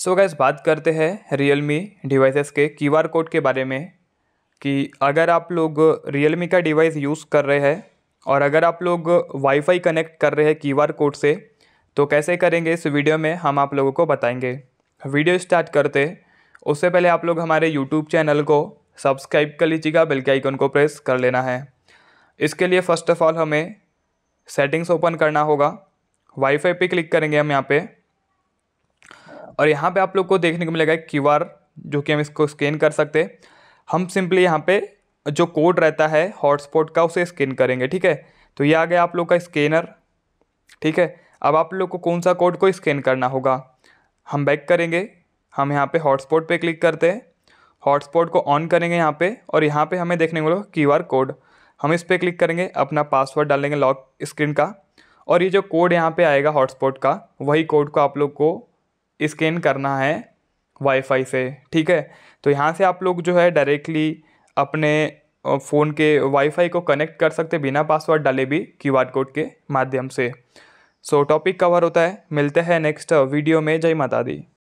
सो gas बात करते हैं रियल मी डिवाइसेस के क्यू आर कोड के बारे में कि अगर आप लोग रियल मी का डिवाइस यूज़ कर रहे हैं और अगर आप लोग वाईफाई कनेक्ट कर रहे हैं क्यू आर कोड से तो कैसे करेंगे इस वीडियो में हम आप लोगों को बताएंगे वीडियो स्टार्ट करते उससे पहले आप लोग हमारे यूट्यूब चैनल को सब्सक्राइब कर लीजिएगा बेल के आइकन को प्रेस कर लेना है इसके लिए फ़र्स्ट ऑफ़ ऑल हमें सेटिंग्स ओपन करना होगा वाईफाई पे क्लिक करेंगे हम यहाँ पे और यहाँ पे आप लोग को देखने को मिलेगा क्यू आर जो कि हम इसको स्कैन कर सकते हैं हम सिंपली यहाँ पे जो कोड रहता है हॉटस्पॉट का उसे स्कैन करेंगे ठीक है तो ये आ गया आप लोग का स्कैनर ठीक है अब आप लोग को कौन सा कोड को स्कैन करना होगा हम बैक करेंगे हम यहाँ पे हॉटस्पॉट पे क्लिक करते हैं हॉटस्पॉट को ऑन करेंगे यहाँ पे और यहाँ पे हमें देखने को मिलेगा क्यू आर कोड हम इस पर क्लिक करेंगे अपना पासवर्ड डालेंगे लॉक स्क्रीन का और ये जो कोड यहाँ पे आएगा हॉटस्पॉट का वही कोड को आप लोग को स्कैन करना है वाईफाई से ठीक है तो यहाँ से आप लोग जो है डायरेक्टली अपने फ़ोन के वाईफाई को कनेक्ट कर सकते बिना पासवर्ड डाले भी क्यू कोड के माध्यम से सो टॉपिक कवर होता है मिलते हैं नेक्स्ट वीडियो में जय माता दी